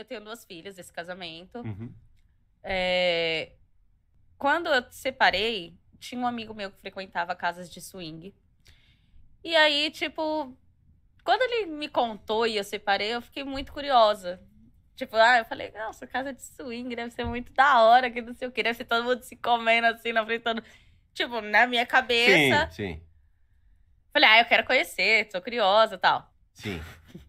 eu tenho duas filhas desse casamento. Uhum. É, quando eu separei, tinha um amigo meu que frequentava casas de swing. E aí, tipo, quando ele me contou e eu separei, eu fiquei muito curiosa. Tipo, ah, eu falei, nossa, casa de swing deve ser muito da hora, que não sei o que, deve ser todo mundo se comendo assim, na frente, todo... tipo, na minha cabeça. Sim, sim. Falei, ah, eu quero conhecer, sou curiosa e tal. Sim.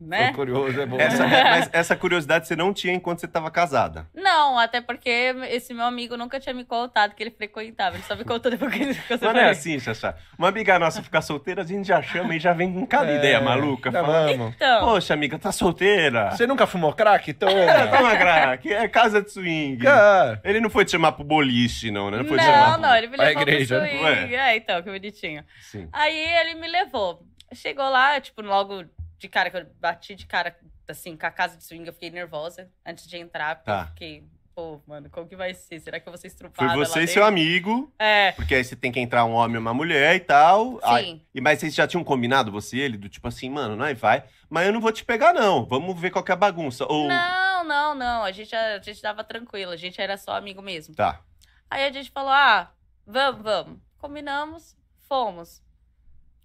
Né? curioso, é bom. Essa, mas essa curiosidade você não tinha enquanto você estava casada. Não, até porque esse meu amigo nunca tinha me contado que ele frequentava. Ele só me contou depois que ele ficou Mas não é assim, Chachá. Uma amiga nossa ficar solteira, a gente já chama e já vem com cada é, ideia maluca. Tá então. Poxa, amiga, tá solteira. Você nunca fumou crack? Toma. Então? É, toma crack. É casa de swing. Ah. Ele não foi te chamar pro boliche, não, né? Não, foi não, chamar não. Pro... Ele me levou pro né? swing. É. é, então, que bonitinho. Sim. Aí ele me levou. Chegou lá, tipo, logo de cara, que eu bati de cara, assim, com a casa de swing, eu fiquei nervosa antes de entrar, tá. porque tá. eu fiquei, pô, mano, como que vai ser? Será que eu vou ser estrupada? Foi você e seu amigo. É. Porque aí você tem que entrar um homem e uma mulher e tal. Sim. Aí, mas vocês já tinham combinado, você e ele, do tipo assim, mano, não, vai, mas eu não vou te pegar, não. Vamos ver qual é a bagunça. Ou... Não, não, não. A gente, a, a gente tava tranquilo, a gente era só amigo mesmo. Tá. Aí a gente falou, ah, vamos, vamos. Combinamos, fomos.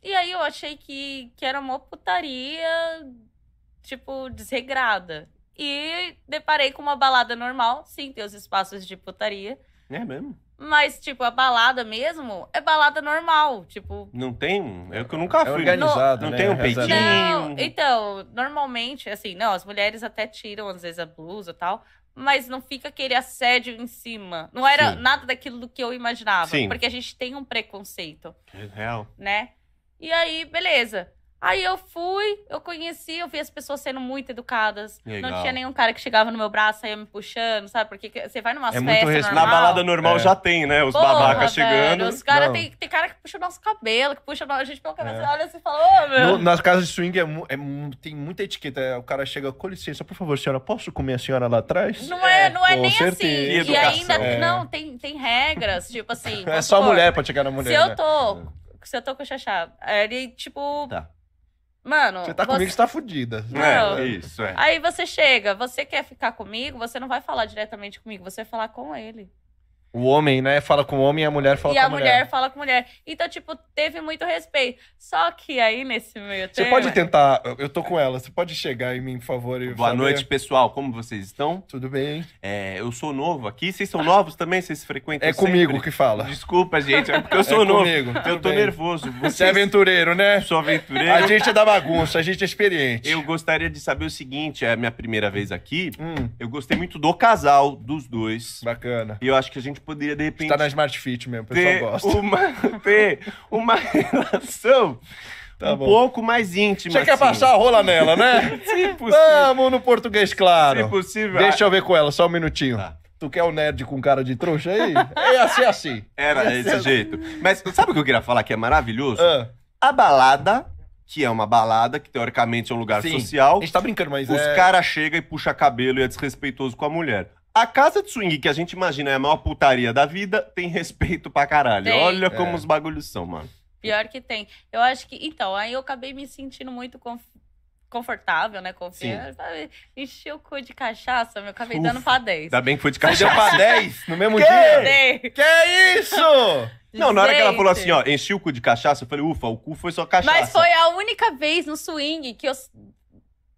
E aí eu achei que, que era uma putaria, tipo, desregrada. E deparei com uma balada normal, sim, tem os espaços de putaria. É mesmo? Mas, tipo, a balada mesmo é balada normal, tipo... Não tem um... É que eu nunca é fui. organizado, Não, né? não tem um é peitinho. Não, então, normalmente, assim, não, as mulheres até tiram, às vezes, a blusa e tal, mas não fica aquele assédio em cima. Não era Sim. nada daquilo do que eu imaginava. Sim. Porque a gente tem um preconceito. É real. Né? E aí, beleza. Aí eu fui, eu conheci, eu vi as pessoas sendo muito educadas. Legal. Não tinha nenhum cara que chegava no meu braço, saia me puxando, sabe? Porque você vai numa é festas res... normal. Na balada normal é. já tem, né? Os Porra, babacas velho, chegando. Os cara tem, tem, cara que puxa o nosso cabelo, que puxa a gente pelo cabelo. É. Você olha assim e fala, ô, meu. No, nas casas de swing é, é tem muita etiqueta. O cara chega, com licença, por favor, senhora, posso comer a senhora lá atrás? Não é, é. não é nem assim. certeza. assim. E, e ainda, não, é. tem, tem regras, tipo assim. É só mulher pra chegar na mulher. Se né? eu tô tô com o Xaxá. Aí ele, tipo. Tá. Mano. Você tá você... comigo, você tá fudida. Não. É, é, isso, é. Aí você chega, você quer ficar comigo, você não vai falar diretamente comigo, você vai falar com ele. O homem, né? Fala com o homem e a mulher fala e com a, mulher. E a mulher fala com a mulher. Então, tipo, teve muito respeito. Só que aí, nesse meio tempo... Você pode tentar... Eu tô com ela. Você pode chegar em mim, por favor, e Boa noite, pessoal. Como vocês estão? Tudo bem. É, eu sou novo aqui. Vocês são novos também? Vocês frequentam É sempre? comigo que fala. Desculpa, gente. É porque eu é sou é novo. Comigo. eu tô bem. nervoso. Vocês... Você é aventureiro, né? Sou aventureiro. A gente é da bagunça. A gente é experiente. Eu gostaria de saber o seguinte. É a minha primeira vez aqui. Hum. Eu gostei muito do casal, dos dois. Bacana. E eu acho que a gente poderia, de repente. Está na Smart Fit mesmo, o pessoal gosta. Uma, ter uma relação. Tá um bom. pouco mais íntima. Você assim. quer passar a rola nela, né? Se possível. Vamos no português, claro. Se possível. Deixa ah. eu ver com ela, só um minutinho. Tá. Tu quer o um nerd com cara de trouxa aí? É assim, é assim. Era é desse assim, é assim. jeito. Mas sabe o que eu queria falar que é maravilhoso? Ah. A balada que é uma balada, que teoricamente é um lugar Sim. social. A gente tá brincando, mas. Os é... caras chegam e puxa cabelo e é desrespeitoso com a mulher. A casa de swing que a gente imagina é a maior putaria da vida, tem respeito pra caralho. Tem. Olha é. como os bagulhos são, mano. Pior que tem. Eu acho que. Então, aí eu acabei me sentindo muito conf... confortável, né? Confiante. Enchi o cu de cachaça, meu. Acabei Uf, dando pra 10. Ainda bem que foi de cachaça. Deu pra 10 no mesmo que? dia? Que, que isso? Não, na hora que ela falou assim, ó, enchi o cu de cachaça, eu falei, ufa, o cu foi só cachaça. Mas foi a única vez no swing que eu,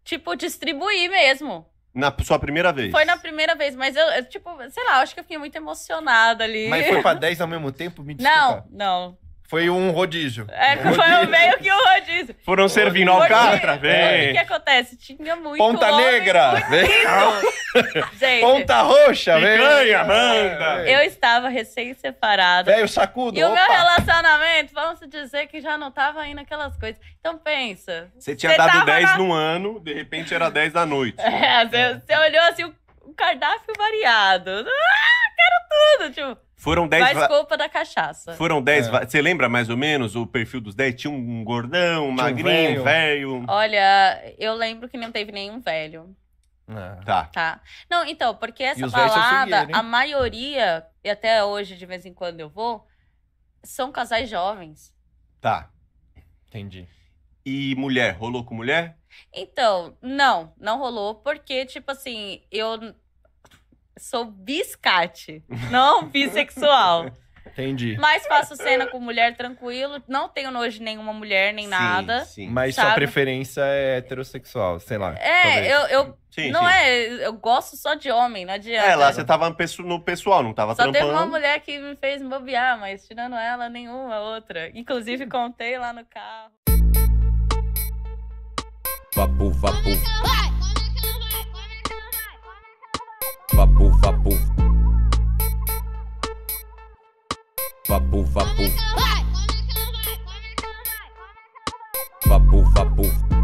tipo, distribuí mesmo. Na sua primeira vez? Foi na primeira vez, mas eu, tipo, sei lá, acho que eu fiquei muito emocionada ali. Mas foi pra 10 ao mesmo tempo? Me desculpa. Não, não. Foi um rodízio. É, um foi rodízio. meio que um rodízio. Foram servindo Alcatra, é, vem. O que acontece? Tinha muito Ponta homem, Negra, muito vem. Ah. Ponta Roxa, vem. Ganha, manda. É. Eu estava recém-separada. eu sacudo, E opa. o meu relacionamento, vamos dizer que já não estava aí naquelas coisas. Então pensa. Você tinha dado 10 na... no ano, de repente era 10 da noite. É, é. você, você olhou assim, o cardápio variado. Ah, quero tudo, tipo... Foram 10 Mais culpa da cachaça. Foram 10. É. Você lembra mais ou menos o perfil dos 10? Tinha um gordão, um magrinho, um velho. Olha, eu lembro que não teve nenhum velho. É. Tá. tá. Não, então, porque essa balada, a maioria, e até hoje de vez em quando eu vou, são casais jovens. Tá. Entendi. E mulher, rolou com mulher? Então, não, não rolou, porque, tipo assim, eu sou biscate, não bissexual. Entendi. Mas faço cena com mulher tranquilo, não tenho nojo de nenhuma mulher, nem sim, nada. Sim. Mas sabe? sua preferência é heterossexual, sei lá. É, talvez. eu. eu sim, não é, eu gosto só de homem, não adianta. É, lá você tava no pessoal, não tava só trampando. Só teve uma mulher que me fez me bobear, mas tirando ela, nenhuma outra. Inclusive, contei lá no carro. Vapo, vapo. Vai, vai. vapu, vapu. Vapu, vapu.